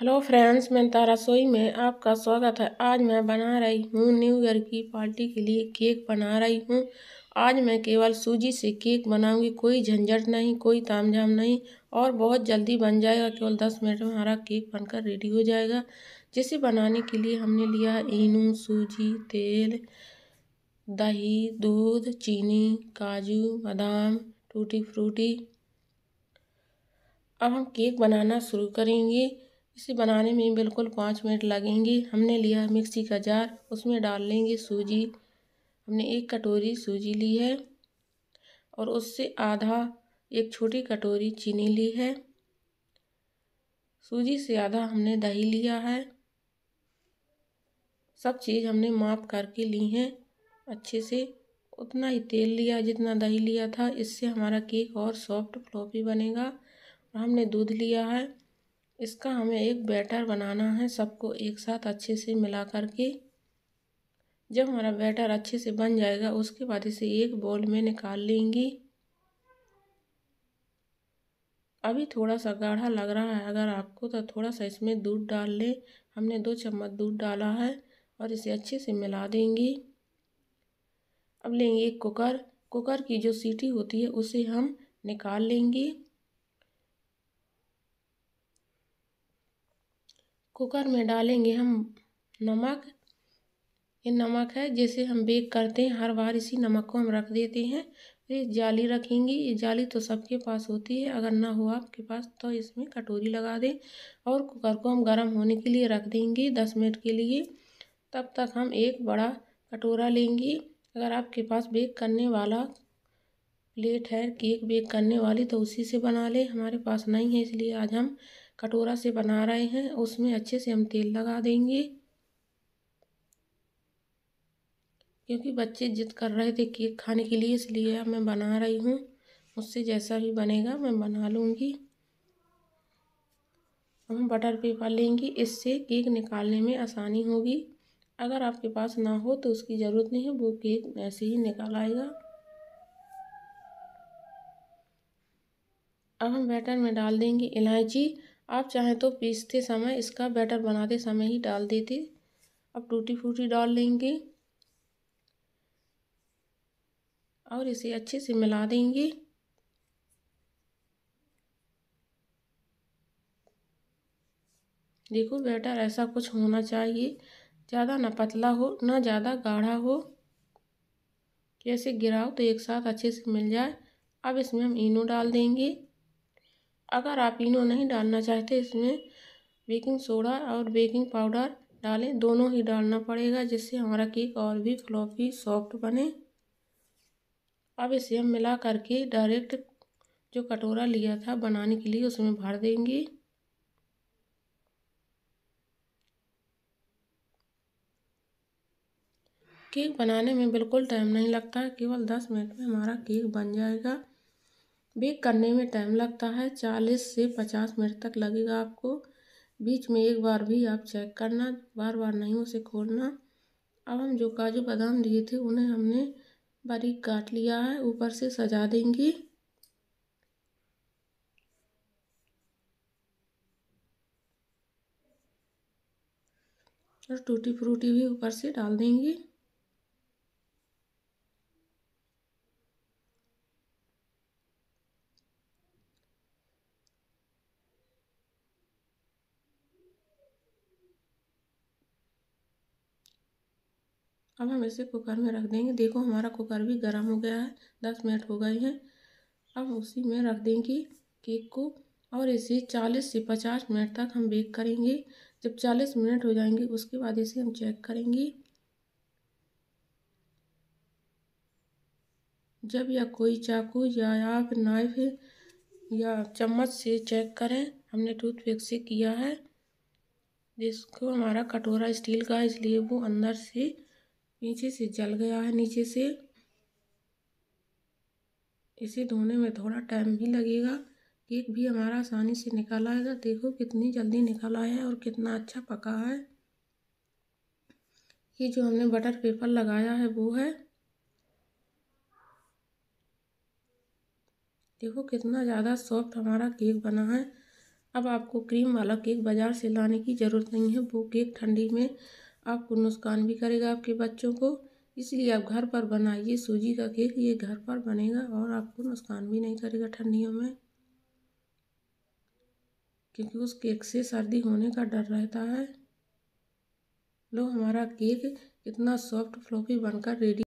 hello friends Mehta रसोई में आपका स्वागत है आज मैं बना रही हूँ न्यू ईयर की पार्टी के लिए केक बना रही हूँ आज मैं केवल सूजी से केक बनाऊंगी कोई झंझट नहीं कोई तामझाम नहीं और बहुत जल्दी बन जाएगा केवल दस मिनट में हमारा केक बनकर रेडी हो जाएगा जिसे बनाने के लिए हमने लिया है सूजी तेल दही दूध चीनी काजू बादाम टूटी फ्रूटी अब हम केक बनाना शुरू करेंगे इसे बनाने में बिल्कुल पाँच मिनट लगेंगे हमने लिया मिक्सी का जार उसमें डाल लेंगे सूजी हमने एक कटोरी सूजी ली है और उससे आधा एक छोटी कटोरी चीनी ली है सूजी से आधा हमने दही लिया है सब चीज़ हमने माप करके ली हैं अच्छे से उतना ही तेल लिया जितना दही लिया था इससे हमारा केक और सॉफ्ट फ्लॉपी बनेगा और हमने दूध लिया है इसका हमें एक बैटर बनाना है सबको एक साथ अच्छे से मिला कर के जब हमारा बैटर अच्छे से बन जाएगा उसके बाद इसे एक बॉल में निकाल लेंगे अभी थोड़ा सा गाढ़ा लग रहा है अगर आपको तो थोड़ा सा इसमें दूध डाल लें हमने दो चम्मच दूध डाला है और इसे अच्छे से मिला देंगे अब लेंगे एक कुकर कुकर की जो सीटी होती है उसे हम निकाल लेंगे कुकर में डालेंगे हम नमक ये नमक है जैसे हम बेक करते हैं हर बार इसी नमक को हम रख देते हैं फिर जाली रखेंगे ये जाली तो सबके पास होती है अगर ना हो आपके पास तो इसमें कटोरी लगा दें और कुकर को हम गर्म होने के लिए रख देंगे दस मिनट के लिए तब तक हम एक बड़ा कटोरा लेंगे अगर आपके पास बेक करने वाला प्लेट है केक बेक करने वाली तो उसी से बना ले हमारे पास नहीं है इसलिए आज हम कटोरा से बना रहे हैं उसमें अच्छे से हम तेल लगा देंगे क्योंकि बच्चे जिद कर रहे थे केक खाने के लिए इसलिए अब मैं बना रही हूँ मुझसे जैसा भी बनेगा मैं बना लूँगी हम बटर पेपर लेंगे इससे केक निकालने में आसानी होगी अगर आपके पास ना हो तो उसकी ज़रूरत नहीं है वो केक ऐसे ही निकाल आएगा अब हम बैटर में डाल देंगे इलायची आप चाहें तो पीसते समय इसका बैटर बनाते समय ही डाल देते अब टूटी फूटी डाल लेंगे और इसे अच्छे से मिला देंगे देखो बैटर ऐसा कुछ होना चाहिए ज़्यादा ना पतला हो ना ज़्यादा गाढ़ा हो जैसे गिराओ तो एक साथ अच्छे से मिल जाए अब इसमें हम इनो डाल देंगे अगर आप इनो नहीं डालना चाहते इसमें बेकिंग सोडा और बेकिंग पाउडर डालें दोनों ही डालना पड़ेगा जिससे हमारा केक और भी फ्लॉफी सॉफ्ट बने अब इसे हम मिला करके डायरेक्ट जो कटोरा लिया था बनाने के लिए उसमें भर देंगे केक बनाने में बिल्कुल टाइम नहीं लगता केवल दस मिनट में हमारा केक बन जाएगा बेक करने में टाइम लगता है चालीस से पचास मिनट तक लगेगा आपको बीच में एक बार भी आप चेक करना बार बार नहीं उसे खोलना अब हम जो काजू बादाम लिए थे उन्हें हमने बारीक काट लिया है ऊपर से सजा देंगे और टूटी फ्रूटी भी ऊपर से डाल देंगे अब हम इसे कुकर में रख देंगे देखो हमारा कुकर भी गर्म हो गया है दस मिनट हो गए हैं अब उसी में रख देंगे केक को और इसे चालीस से पचास मिनट तक हम बेक करेंगे जब चालीस मिनट हो जाएंगे उसके बाद इसे हम चेक करेंगे जब या कोई चाकू या आप नाइफ या चम्मच से चेक करें हमने टूथपिक से किया है जिसको हमारा कटोरा स्टील का इसलिए वो अंदर से नीचे से जल गया है नीचे से इसे धोने में थोड़ा टाइम भी लगेगा केक भी हमारा आसानी से निकल आएगा देखो कितनी जल्दी निकल आया और कितना अच्छा पका है ये जो हमने बटर पेपर लगाया है वो है देखो कितना ज़्यादा सॉफ्ट हमारा केक बना है अब आपको क्रीम वाला केक बाज़ार से लाने की ज़रूरत नहीं है वो केक ठंडी में आपको नुकसान भी करेगा आपके बच्चों को इसलिए आप घर पर बनाइए सूजी का केक ये घर पर बनेगा और आपको नुकसान भी नहीं करेगा ठंडियों में क्योंकि उस केक से सर्दी होने का डर रहता है लो हमारा केक इतना सॉफ्ट फ्लोफी बनकर रेडी